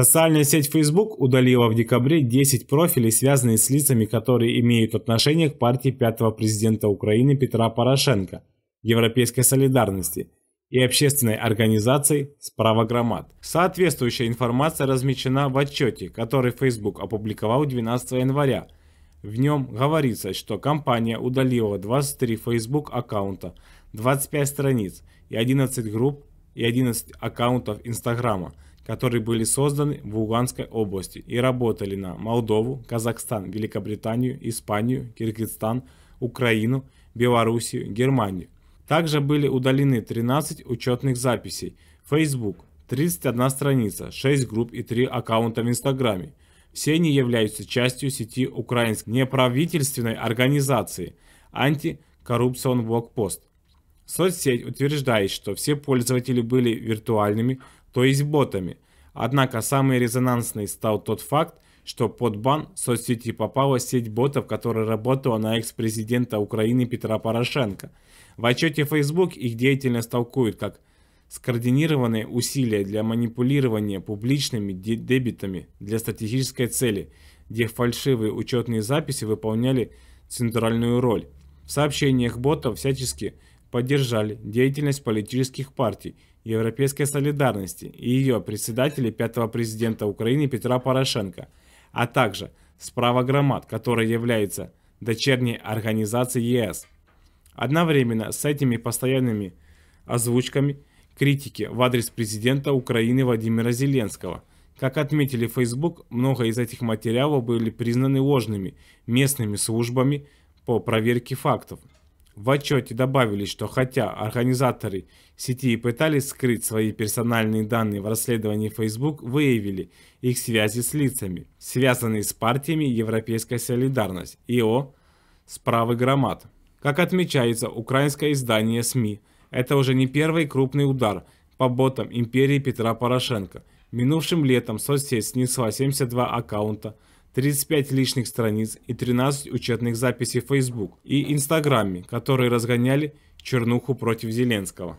Социальная сеть Facebook удалила в декабре 10 профилей, связанные с лицами, которые имеют отношение к партии пятого президента Украины Петра Порошенко, Европейской солидарности и общественной организации «Справа громад». Соответствующая информация размещена в отчете, который Facebook опубликовал 12 января. В нем говорится, что компания удалила 23 Facebook аккаунта, 25 страниц и 11 групп и 11 аккаунтов Инстаграма, которые были созданы в Луганской области и работали на Молдову, Казахстан, Великобританию, Испанию, Киргизстан, Украину, Белоруссию, Германию. Также были удалены 13 учетных записей, Facebook, 31 страница, 6 групп и 3 аккаунта в Инстаграме. Все они являются частью сети украинской неправительственной организации антикоррупцион блокпост. Соцсеть утверждает, что все пользователи были виртуальными, то есть ботами. Однако самый резонансный стал тот факт, что под бан соцсети попала сеть ботов, которая работала на экс-президента Украины Петра Порошенко. В отчете Facebook их деятельность толкуют как скоординированные усилия для манипулирования публичными дебитами для стратегической цели, где фальшивые учетные записи выполняли центральную роль. В сообщениях ботов всячески поддержали деятельность политических партий Европейской солидарности и ее председателей пятого президента Украины Петра Порошенко, а также справа громад, которая является дочерней организацией ЕС. Одновременно с этими постоянными озвучками критики в адрес президента Украины Владимира Зеленского. Как отметили Facebook, много из этих материалов были признаны ложными местными службами по проверке фактов. В отчете добавили, что хотя организаторы сети пытались скрыть свои персональные данные в расследовании Facebook, выявили их связи с лицами, связанные с партиями «Европейская солидарность» и «О» справы громад. Как отмечается, украинское издание СМИ – это уже не первый крупный удар по ботам империи Петра Порошенко. Минувшим летом соцсеть снесла 72 аккаунта – 35 лишних страниц и 13 учетных записей в Facebook и Instagram, которые разгоняли чернуху против Зеленского.